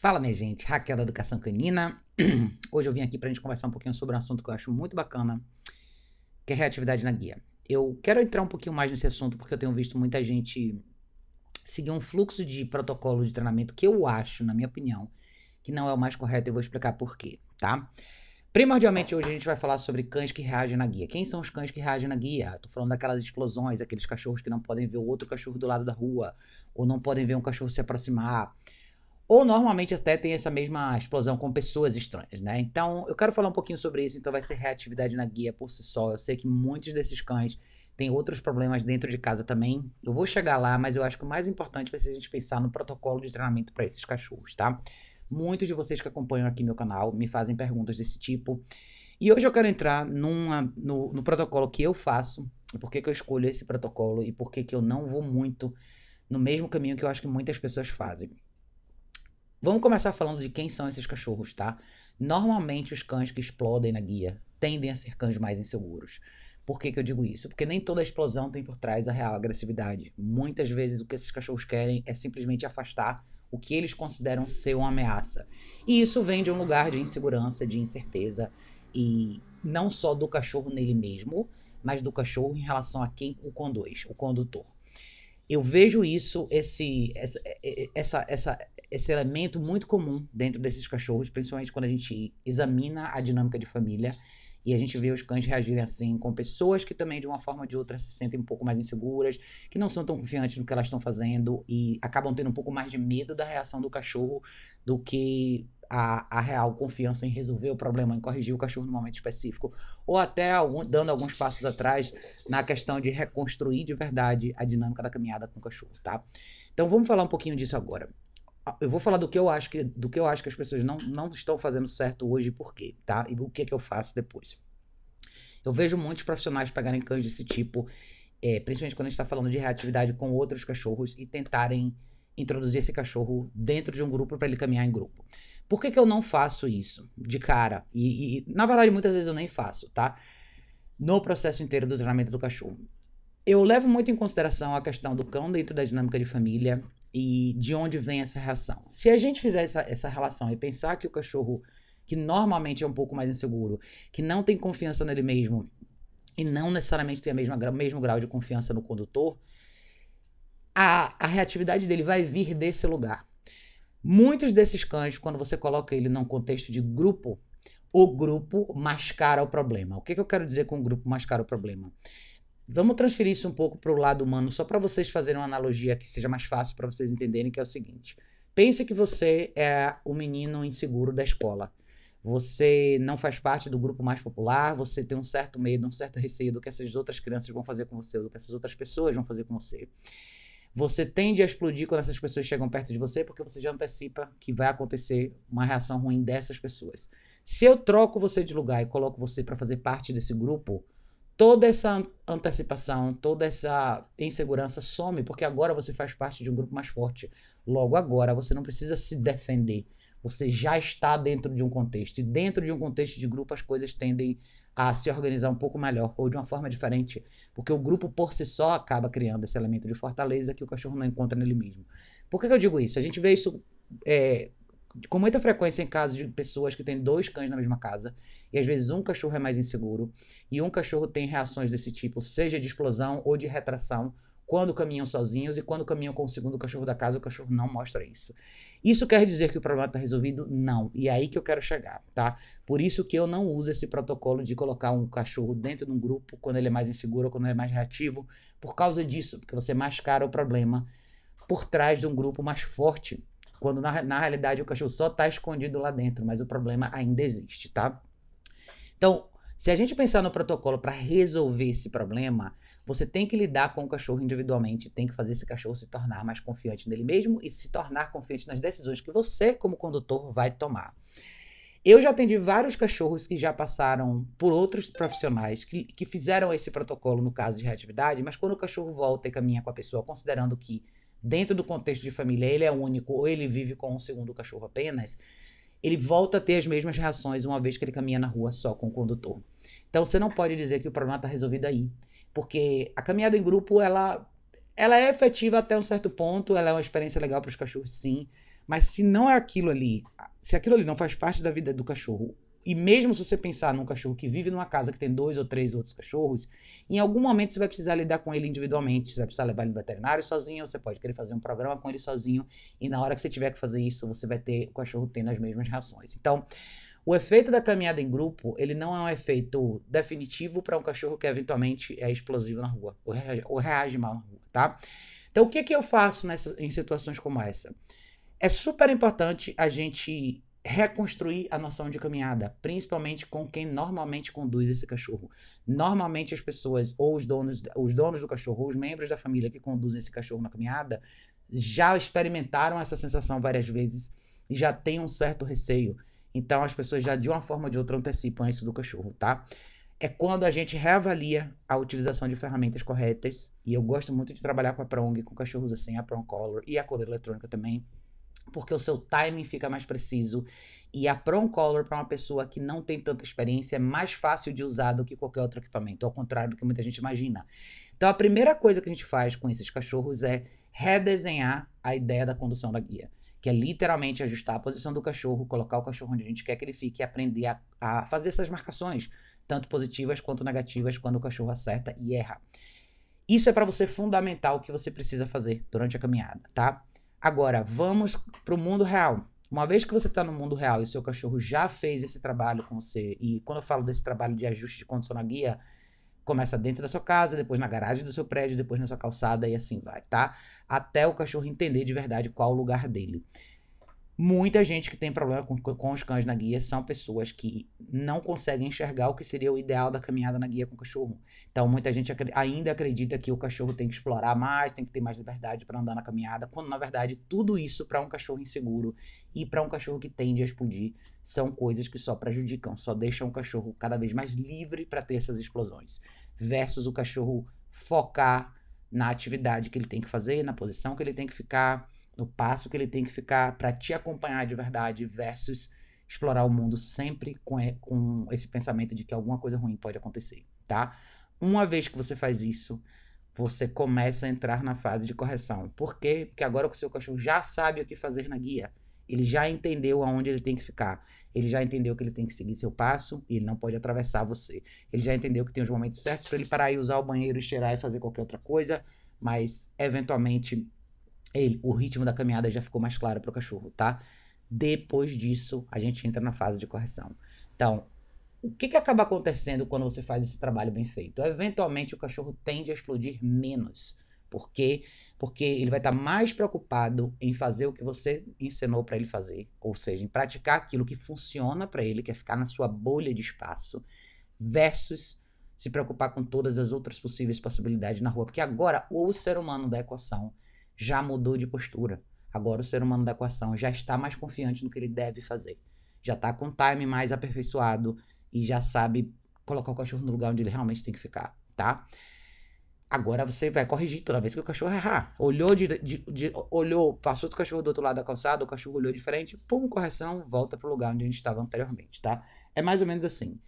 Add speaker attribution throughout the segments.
Speaker 1: Fala, minha gente, Raquel da Educação Canina. Hoje eu vim aqui para a gente conversar um pouquinho sobre um assunto que eu acho muito bacana, que é reatividade na guia. Eu quero entrar um pouquinho mais nesse assunto porque eu tenho visto muita gente seguir um fluxo de protocolo de treinamento que eu acho, na minha opinião, que não é o mais correto. Eu vou explicar por quê, tá? Primordialmente, hoje a gente vai falar sobre cães que reagem na guia. Quem são os cães que reagem na guia? Estou falando daquelas explosões, aqueles cachorros que não podem ver o outro cachorro do lado da rua, ou não podem ver um cachorro se aproximar, ou normalmente até tem essa mesma explosão com pessoas estranhas, né? Então, eu quero falar um pouquinho sobre isso, então vai ser reatividade na guia por si só. Eu sei que muitos desses cães têm outros problemas dentro de casa também. Eu vou chegar lá, mas eu acho que o mais importante vai ser a gente pensar no protocolo de treinamento para esses cachorros, tá? Muitos de vocês que acompanham aqui meu canal me fazem perguntas desse tipo. E hoje eu quero entrar numa, no, no protocolo que eu faço, e por que, que eu escolho esse protocolo, e por que, que eu não vou muito no mesmo caminho que eu acho que muitas pessoas fazem. Vamos começar falando de quem são esses cachorros, tá? Normalmente os cães que explodem na guia tendem a ser cães mais inseguros. Por que, que eu digo isso? Porque nem toda explosão tem por trás a real agressividade. Muitas vezes o que esses cachorros querem é simplesmente afastar o que eles consideram ser uma ameaça. E isso vem de um lugar de insegurança, de incerteza, e não só do cachorro nele mesmo, mas do cachorro em relação a quem o conduz, o condutor. Eu vejo isso, esse, essa, essa, essa esse elemento muito comum dentro desses cachorros, principalmente quando a gente examina a dinâmica de família e a gente vê os cães reagirem assim com pessoas que também, de uma forma ou de outra, se sentem um pouco mais inseguras, que não são tão confiantes no que elas estão fazendo e acabam tendo um pouco mais de medo da reação do cachorro do que a, a, real confiança em resolver o problema, em corrigir o cachorro no momento específico, ou até algum, dando alguns passos atrás na questão de reconstruir de verdade a dinâmica da caminhada com o cachorro, tá? Então vamos falar um pouquinho disso agora eu vou falar do que eu acho que, do que, eu acho que as pessoas não, não estão fazendo certo hoje e por quê, tá? E o que, é que eu faço depois. Eu vejo muitos profissionais pegarem cães desse tipo, é, principalmente quando a gente está falando de reatividade com outros cachorros e tentarem introduzir esse cachorro dentro de um grupo para ele caminhar em grupo. Por que, que eu não faço isso de cara? E, e, na verdade, muitas vezes eu nem faço, tá? No processo inteiro do treinamento do cachorro. Eu levo muito em consideração a questão do cão dentro da dinâmica de família, e de onde vem essa reação. Se a gente fizer essa, essa relação e pensar que o cachorro, que normalmente é um pouco mais inseguro, que não tem confiança nele mesmo e não necessariamente tem o mesmo, mesmo grau de confiança no condutor, a, a reatividade dele vai vir desse lugar. Muitos desses cães, quando você coloca ele num contexto de grupo, o grupo mascara o problema. O que, que eu quero dizer com o grupo mascara o problema? Vamos transferir isso um pouco para o lado humano, só para vocês fazerem uma analogia que seja mais fácil para vocês entenderem, que é o seguinte. Pense que você é o menino inseguro da escola. Você não faz parte do grupo mais popular, você tem um certo medo, um certo receio do que essas outras crianças vão fazer com você, do que essas outras pessoas vão fazer com você. Você tende a explodir quando essas pessoas chegam perto de você, porque você já antecipa que vai acontecer uma reação ruim dessas pessoas. Se eu troco você de lugar e coloco você para fazer parte desse grupo, toda essa antecipação, toda essa insegurança some, porque agora você faz parte de um grupo mais forte. Logo agora, você não precisa se defender. Você já está dentro de um contexto. E dentro de um contexto de grupo, as coisas tendem a se organizar um pouco melhor ou de uma forma diferente, porque o grupo por si só acaba criando esse elemento de fortaleza que o cachorro não encontra nele mesmo. Por que, que eu digo isso? A gente vê isso é, com muita frequência em casos de pessoas que têm dois cães na mesma casa, e às vezes um cachorro é mais inseguro, e um cachorro tem reações desse tipo, seja de explosão ou de retração, quando caminham sozinhos e quando caminham com o segundo cachorro da casa, o cachorro não mostra isso. Isso quer dizer que o problema está resolvido? Não. E é aí que eu quero chegar, tá? Por isso que eu não uso esse protocolo de colocar um cachorro dentro de um grupo quando ele é mais inseguro ou quando ele é mais reativo, por causa disso, porque você mascara o problema por trás de um grupo mais forte quando na, na realidade o cachorro só está escondido lá dentro, mas o problema ainda existe, tá? Então, se a gente pensar no protocolo para resolver esse problema, você tem que lidar com o cachorro individualmente, tem que fazer esse cachorro se tornar mais confiante nele mesmo e se tornar confiante nas decisões que você, como condutor, vai tomar. Eu já atendi vários cachorros que já passaram por outros profissionais que, que fizeram esse protocolo no caso de reatividade, mas quando o cachorro volta e caminha com a pessoa, considerando que dentro do contexto de família, ele é único ou ele vive com um segundo cachorro apenas, ele volta a ter as mesmas reações uma vez que ele caminha na rua só com o condutor. Então você não pode dizer que o problema está resolvido aí, porque a caminhada em grupo ela ela é efetiva até um certo ponto, ela é uma experiência legal para os cachorros, sim, mas se não é aquilo ali, se aquilo ali não faz parte da vida do cachorro, e mesmo se você pensar num cachorro que vive numa casa que tem dois ou três outros cachorros, em algum momento você vai precisar lidar com ele individualmente, você vai precisar levar ele no veterinário sozinho, você pode querer fazer um programa com ele sozinho, e na hora que você tiver que fazer isso, você vai ter o cachorro tendo as mesmas reações. Então, o efeito da caminhada em grupo, ele não é um efeito definitivo para um cachorro que eventualmente é explosivo na rua, ou reage, ou reage mal na rua, tá? Então, o que, que eu faço nessa, em situações como essa? É super importante a gente reconstruir a noção de caminhada, principalmente com quem normalmente conduz esse cachorro. Normalmente as pessoas ou os donos, os donos do cachorro, ou os membros da família que conduzem esse cachorro na caminhada, já experimentaram essa sensação várias vezes e já têm um certo receio. Então as pessoas já de uma forma ou de outra antecipam isso do cachorro, tá? É quando a gente reavalia a utilização de ferramentas corretas, e eu gosto muito de trabalhar com a Prong, com cachorros assim, a Prong Collar e a coleira eletrônica também porque o seu timing fica mais preciso. E a Prong Collar, para uma pessoa que não tem tanta experiência, é mais fácil de usar do que qualquer outro equipamento, ao contrário do que muita gente imagina. Então, a primeira coisa que a gente faz com esses cachorros é redesenhar a ideia da condução da guia, que é literalmente ajustar a posição do cachorro, colocar o cachorro onde a gente quer que ele fique e aprender a, a fazer essas marcações, tanto positivas quanto negativas, quando o cachorro acerta e erra. Isso é para você fundamental o que você precisa fazer durante a caminhada, tá? Agora, vamos para o mundo real. Uma vez que você está no mundo real e seu cachorro já fez esse trabalho com você, e quando eu falo desse trabalho de ajuste de condição na guia, começa dentro da sua casa, depois na garagem do seu prédio, depois na sua calçada e assim vai, tá? Até o cachorro entender de verdade qual o lugar dele. Muita gente que tem problema com, com os cães na guia são pessoas que não conseguem enxergar o que seria o ideal da caminhada na guia com o cachorro. Então, muita gente acri ainda acredita que o cachorro tem que explorar mais, tem que ter mais liberdade para andar na caminhada, quando na verdade tudo isso para um cachorro inseguro e para um cachorro que tende a explodir são coisas que só prejudicam, só deixam o cachorro cada vez mais livre para ter essas explosões, versus o cachorro focar na atividade que ele tem que fazer, na posição que ele tem que ficar no passo que ele tem que ficar para te acompanhar de verdade, versus explorar o mundo sempre com, com esse pensamento de que alguma coisa ruim pode acontecer, tá? Uma vez que você faz isso, você começa a entrar na fase de correção. Por quê? Porque agora o seu cachorro já sabe o que fazer na guia. Ele já entendeu aonde ele tem que ficar. Ele já entendeu que ele tem que seguir seu passo e ele não pode atravessar você. Ele já entendeu que tem os momentos certos para ele parar e usar o banheiro, cheirar e fazer qualquer outra coisa, mas eventualmente ele, o ritmo da caminhada já ficou mais claro para o cachorro, tá? Depois disso, a gente entra na fase de correção. Então, o que, que acaba acontecendo quando você faz esse trabalho bem feito? Eventualmente, o cachorro tende a explodir menos. Por quê? Porque ele vai estar tá mais preocupado em fazer o que você ensinou para ele fazer, ou seja, em praticar aquilo que funciona para ele, que é ficar na sua bolha de espaço, versus se preocupar com todas as outras possíveis possibilidades na rua. Porque agora, o ser humano da equação já mudou de postura. Agora o ser humano da equação já está mais confiante no que ele deve fazer. Já está com o time mais aperfeiçoado e já sabe colocar o cachorro no lugar onde ele realmente tem que ficar, tá? Agora você vai corrigir toda vez que o cachorro errar. Olhou, de, de, de, olhou passou do cachorro do outro lado da calçada, o cachorro olhou de frente, pum, correção, volta para o lugar onde a gente estava anteriormente, tá? É mais ou menos assim.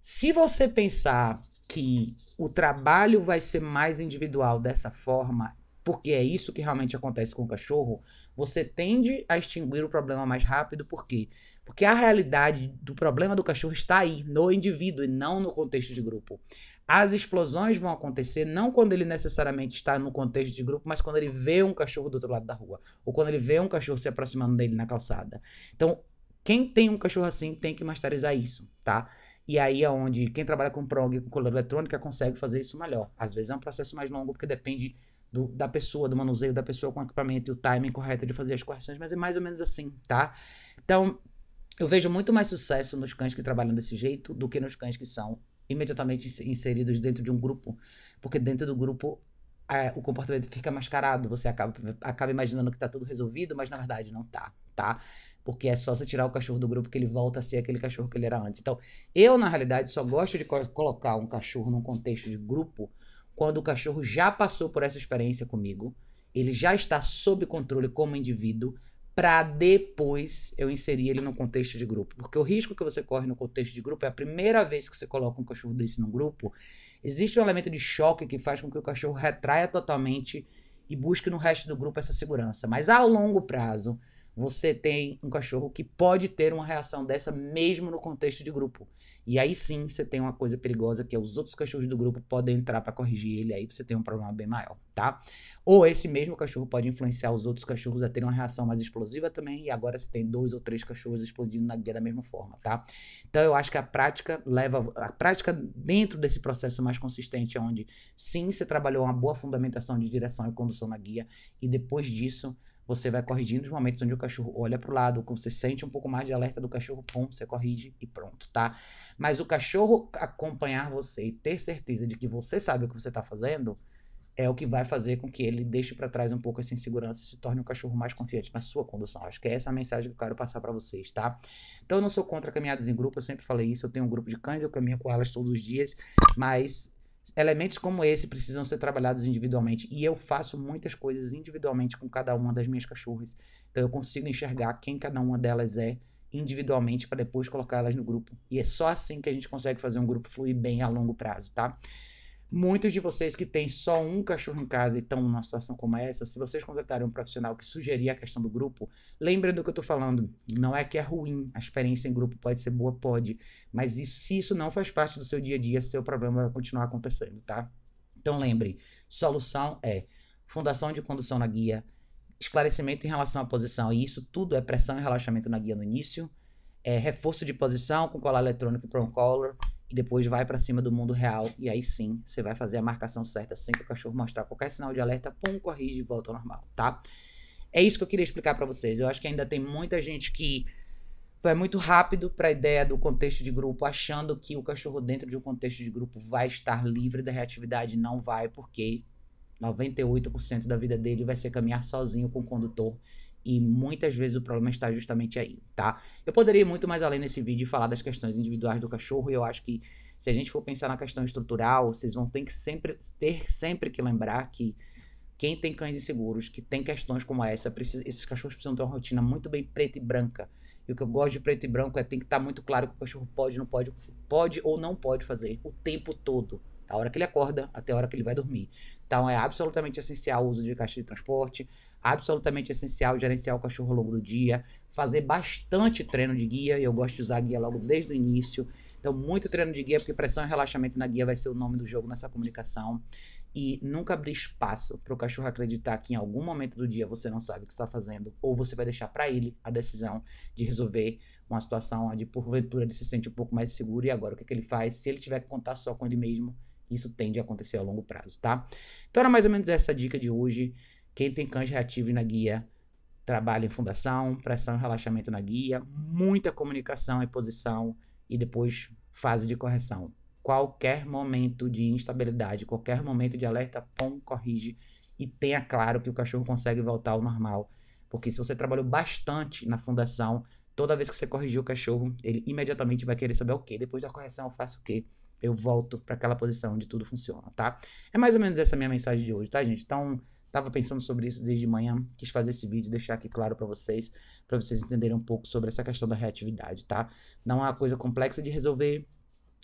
Speaker 1: Se você pensar que o trabalho vai ser mais individual dessa forma, porque é isso que realmente acontece com o cachorro, você tende a extinguir o problema mais rápido, por quê? Porque a realidade do problema do cachorro está aí, no indivíduo e não no contexto de grupo. As explosões vão acontecer não quando ele necessariamente está no contexto de grupo, mas quando ele vê um cachorro do outro lado da rua, ou quando ele vê um cachorro se aproximando dele na calçada. Então, quem tem um cachorro assim tem que masterizar isso, tá? E aí é onde quem trabalha com prog, com coleira eletrônica, consegue fazer isso melhor. Às vezes é um processo mais longo, porque depende do, da pessoa, do manuseio da pessoa com o equipamento e o timing correto de fazer as correções, mas é mais ou menos assim, tá? Então, eu vejo muito mais sucesso nos cães que trabalham desse jeito do que nos cães que são imediatamente inseridos dentro de um grupo, porque dentro do grupo é, o comportamento fica mascarado, você acaba, acaba imaginando que tá tudo resolvido, mas na verdade não tá, tá? Porque é só você tirar o cachorro do grupo que ele volta a ser aquele cachorro que ele era antes. Então, eu, na realidade, só gosto de co colocar um cachorro num contexto de grupo quando o cachorro já passou por essa experiência comigo, ele já está sob controle como indivíduo, para depois eu inserir ele no contexto de grupo. Porque o risco que você corre no contexto de grupo é a primeira vez que você coloca um cachorro desse num grupo, existe um elemento de choque que faz com que o cachorro retraia totalmente e busque no resto do grupo essa segurança. Mas a longo prazo, você tem um cachorro que pode ter uma reação dessa mesmo no contexto de grupo. E aí sim você tem uma coisa perigosa que é os outros cachorros do grupo podem entrar para corrigir ele, aí você tem um problema bem maior, tá? Ou esse mesmo cachorro pode influenciar os outros cachorros a terem uma reação mais explosiva também, e agora você tem dois ou três cachorros explodindo na guia da mesma forma, tá? Então eu acho que a prática leva. A prática dentro desse processo mais consistente, onde sim você trabalhou uma boa fundamentação de direção e condução na guia, e depois disso você vai corrigindo os momentos onde o cachorro olha para o lado, quando você sente um pouco mais de alerta do cachorro, pum, você corrige e pronto, tá? Mas o cachorro acompanhar você e ter certeza de que você sabe o que você está fazendo é o que vai fazer com que ele deixe para trás um pouco essa insegurança e se torne um cachorro mais confiante na sua condução. Acho que é essa a mensagem que eu quero passar para vocês, tá? Então eu não sou contra caminhadas em grupo, eu sempre falei isso, eu tenho um grupo de cães, eu caminho com elas todos os dias, mas Elementos como esse precisam ser trabalhados individualmente e eu faço muitas coisas individualmente com cada uma das minhas cachorras. Então eu consigo enxergar quem cada uma delas é individualmente para depois colocá-las no grupo. E é só assim que a gente consegue fazer um grupo fluir bem a longo prazo, tá? Muitos de vocês que têm só um cachorro em casa e estão numa situação como essa, se vocês contratarem um profissional que sugerir a questão do grupo, lembrem do que eu estou falando. Não é que é ruim, a experiência em grupo pode ser boa, pode. Mas isso, se isso não faz parte do seu dia a dia, seu problema vai continuar acontecendo, tá? Então lembrem, solução é fundação de condução na guia, esclarecimento em relação à posição, e isso tudo é pressão e relaxamento na guia no início, é reforço de posição com colar eletrônico e prong collar, e depois vai para cima do mundo real e aí sim você vai fazer a marcação certa sem que o cachorro mostrar qualquer sinal de alerta, pum, corrige e volta ao normal, tá? É isso que eu queria explicar para vocês. Eu acho que ainda tem muita gente que vai muito rápido para a ideia do contexto de grupo, achando que o cachorro dentro de um contexto de grupo vai estar livre da reatividade, não vai, porque 98% da vida dele vai ser caminhar sozinho com o condutor e muitas vezes o problema está justamente aí, tá? Eu poderia ir muito mais além nesse vídeo e falar das questões individuais do cachorro, e eu acho que se a gente for pensar na questão estrutural, vocês vão ter que sempre ter sempre que lembrar que quem tem cães inseguros, que tem questões como essa, precisa, esses cachorros precisam ter uma rotina muito bem preta e branca. E o que eu gosto de preto e branco é tem que estar tá muito claro que o cachorro pode, não pode, pode ou não pode fazer o tempo todo da hora que ele acorda até a hora que ele vai dormir. Então é absolutamente essencial o uso de caixa de transporte, absolutamente essencial gerenciar o cachorro ao longo do dia, fazer bastante treino de guia, eu gosto de usar guia logo desde o início. Então, muito treino de guia, porque pressão e relaxamento na guia vai ser o nome do jogo nessa comunicação. E nunca abrir espaço para o cachorro acreditar que em algum momento do dia você não sabe o que está fazendo, ou você vai deixar para ele a decisão de resolver uma situação onde, porventura, ele se sente um pouco mais seguro. E agora, o que, é que ele faz? Se ele tiver que contar só com ele mesmo, isso tende a acontecer a longo prazo, tá? Então, era mais ou menos essa dica de hoje. Quem tem cães reativos na guia trabalha em fundação, pressão e relaxamento na guia, muita comunicação e posição e depois fase de correção. Qualquer momento de instabilidade, qualquer momento de alerta, põe, corrige e tenha claro que o cachorro consegue voltar ao normal. Porque se você trabalhou bastante na fundação, toda vez que você corrigiu o cachorro, ele imediatamente vai querer saber o que. Depois da correção, eu faço o quê? Eu volto para aquela posição onde tudo funciona, tá? É mais ou menos essa minha mensagem de hoje, tá, gente? Então, Tava pensando sobre isso desde manhã, quis fazer esse vídeo, deixar aqui claro para vocês, para vocês entenderem um pouco sobre essa questão da reatividade, tá? Não é uma coisa complexa de resolver,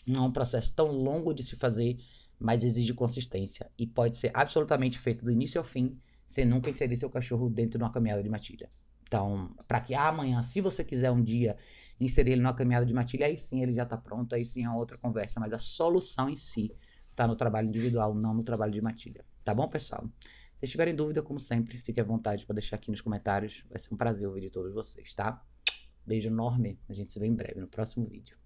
Speaker 1: não é um processo tão longo de se fazer, mas exige consistência e pode ser absolutamente feito do início ao fim, sem nunca inserir seu cachorro dentro de uma caminhada de matilha. Então, para que amanhã, se você quiser um dia inserir ele numa caminhada de matilha, aí sim ele já está pronto, aí sim é outra conversa, mas a solução em si está no trabalho individual, não no trabalho de matilha. Tá bom, pessoal? Se tiverem dúvida, como sempre, fique à vontade para deixar aqui nos comentários. Vai ser um prazer ouvir de todos vocês, tá? Beijo enorme. A gente se vê em breve no próximo vídeo.